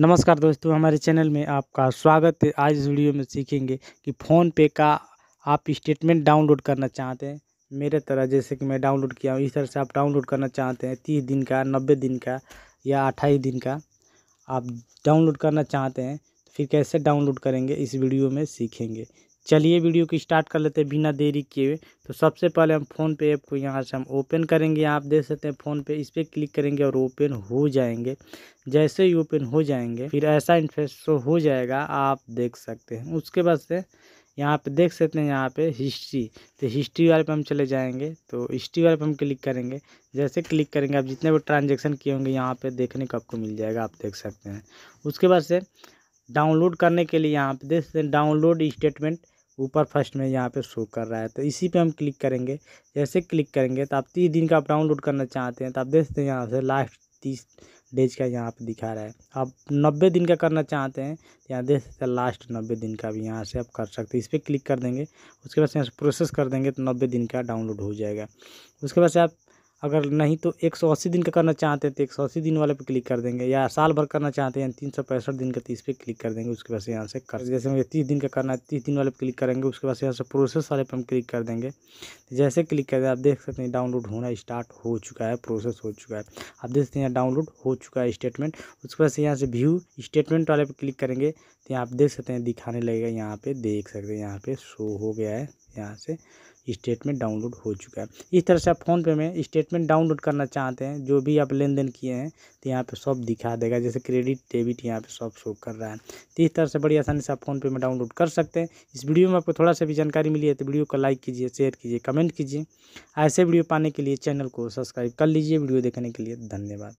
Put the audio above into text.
नमस्कार दोस्तों हमारे चैनल में आपका स्वागत है आज इस वीडियो में सीखेंगे कि फ़ोन पे का आप स्टेटमेंट डाउनलोड करना चाहते हैं मेरे तरह जैसे कि मैं डाउनलोड किया हूँ इस तरह से आप डाउनलोड करना चाहते हैं तीस दिन का नब्बे दिन का या अट्ठाईस दिन का आप डाउनलोड करना चाहते हैं फिर कैसे डाउनलोड करेंगे इस वीडियो में सीखेंगे चलिए वीडियो को स्टार्ट कर लेते हैं बिना देरी किए तो सबसे पहले हम फ़ोनपे ऐप को यहाँ से हम ओपन करेंगे आप देख सकते हैं फ़ोनपे इस पर क्लिक करेंगे और ओपन हो जाएंगे जैसे ही ओपन हो जाएंगे फिर ऐसा इंटरेस्ट शो हो जाएगा आप देख सकते हैं उसके बाद से यहाँ पे देख सकते हैं यहाँ पे हिस्ट्री तो हिस्ट्री वाले पे हम चले जाएंगे तो हिस्ट्री वाले पे हम क्लिक करेंगे जैसे क्लिक करेंगे आप जितने भी ट्रांजेक्शन किए होंगे यहाँ पे देखने को आपको मिल जाएगा आप देख सकते हैं उसके बाद से डाउनलोड करने के लिए यहाँ पे देख सकते हैं डाउनलोड स्टेटमेंट ऊपर फर्स्ट में यहाँ पे शो कर रहा है तो इसी पे हम क्लिक करेंगे जैसे क्लिक करेंगे तो आप तीस दिन का आप डाउनलोड करना चाहते हैं तो आप देखते हैं यहाँ से लास्ट तीस डेज का यहाँ पे दिखा रहा है आप नब्बे दिन का करना चाहते हैं तो यहाँ देख सकते हैं लास्ट नब्बे दिन का भी यहाँ से आप कर सकते हैं इस पर क्लिक कर देंगे उसके बाद यहाँ से प्रोसेस कर देंगे तो नब्बे दिन का डाउनलोड हो जाएगा उसके बाद से आप अगर नहीं तो एक सौ अस्सी दिन का करना चाहते हैं तो एक सौ अस्सी दिन वाले पे क्लिक कर देंगे या साल भर करना चाहते हैं तीन सौ पैंसठ दिन का तीस पे क्लिक कर देंगे उसके बाद से यहाँ से कर जैसे मुझे तीस दिन का करना है तीस दिन वाले पे क्लिक करेंगे उसके बाद से यहाँ से प्रोसेस वाले पे हम क्लिक कर देंगे जैसे क्लिक कर दें आप देख सकते हैं डाउनलोड होना स्टार्ट हो चुका है प्रोसेस हो चुका है आप देख सकते हैं डाउनलोड हो चुका है स्टेटमेंट उसके बाद से यहाँ से व्यू स्टेटमेंट वाले पर क्लिक करेंगे तो यहाँ आप देख सकते हैं दिखाने लगेगा यहाँ पर देख सकते हैं यहाँ पर शो हो गया है यहाँ से स्टेटमेंट डाउनलोड हो चुका है इस तरह से आप फ़ोनपे में स्टेटमेंट डाउनलोड करना चाहते हैं जो भी आप लेन देन किए हैं तो यहाँ पे सब दिखा देगा जैसे क्रेडिट डेबिट यहाँ पे सब शो कर रहा है तो इस तरह से बड़ी आसानी से आप फ़ोनपे में डाउनलोड कर सकते हैं इस वीडियो में आपको थोड़ा सा भी जानकारी मिली है तो वीडियो को लाइक कीजिए शेयर कीजिए कमेंट कीजिए ऐसे वीडियो पाने के लिए चैनल को सब्सक्राइब कर लीजिए वीडियो देखने के लिए धन्यवाद